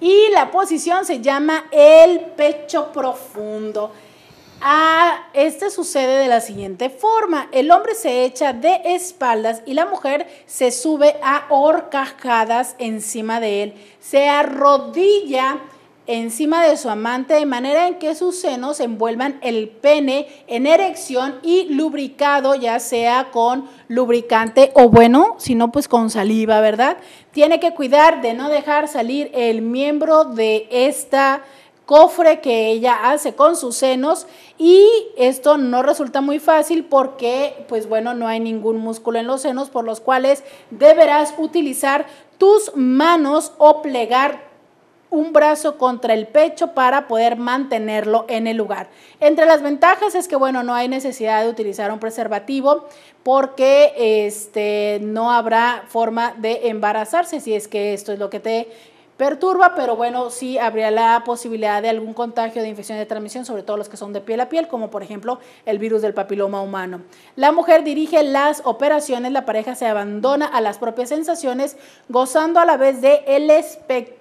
Y la posición se llama el pecho profundo. Ah, este sucede de la siguiente forma. El hombre se echa de espaldas y la mujer se sube a horcajadas encima de él. Se arrodilla encima de su amante de manera en que sus senos envuelvan el pene en erección y lubricado, ya sea con lubricante o bueno, si no, pues con saliva, ¿verdad? Tiene que cuidar de no dejar salir el miembro de esta cofre que ella hace con sus senos y esto no resulta muy fácil porque pues bueno no hay ningún músculo en los senos por los cuales deberás utilizar tus manos o plegar un brazo contra el pecho para poder mantenerlo en el lugar. Entre las ventajas es que, bueno, no hay necesidad de utilizar un preservativo porque este, no habrá forma de embarazarse si es que esto es lo que te perturba, pero bueno, sí habría la posibilidad de algún contagio de infección de transmisión, sobre todo los que son de piel a piel, como por ejemplo el virus del papiloma humano. La mujer dirige las operaciones, la pareja se abandona a las propias sensaciones, gozando a la vez de el espectro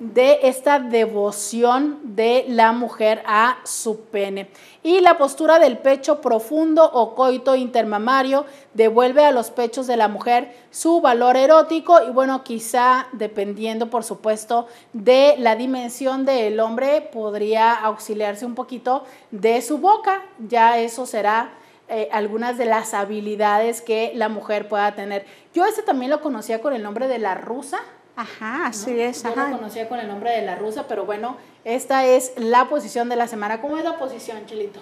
de esta devoción de la mujer a su pene. Y la postura del pecho profundo o coito intermamario devuelve a los pechos de la mujer su valor erótico y bueno, quizá dependiendo por supuesto de la dimensión del hombre, podría auxiliarse un poquito de su boca, ya eso será... Eh, algunas de las habilidades que la mujer pueda tener. Yo este también lo conocía con el nombre de la rusa, Ajá, así es. conocía con el nombre de la rusa, pero bueno, esta es la posición de la semana. ¿Cómo es la posición, Chilito?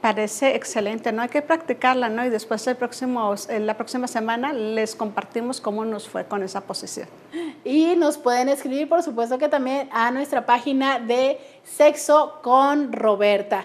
Parece excelente, ¿no? Hay que practicarla, ¿no? Y después el eh, la próxima semana les compartimos cómo nos fue con esa posición. Y nos pueden escribir, por supuesto, que también a nuestra página de Sexo con Roberta.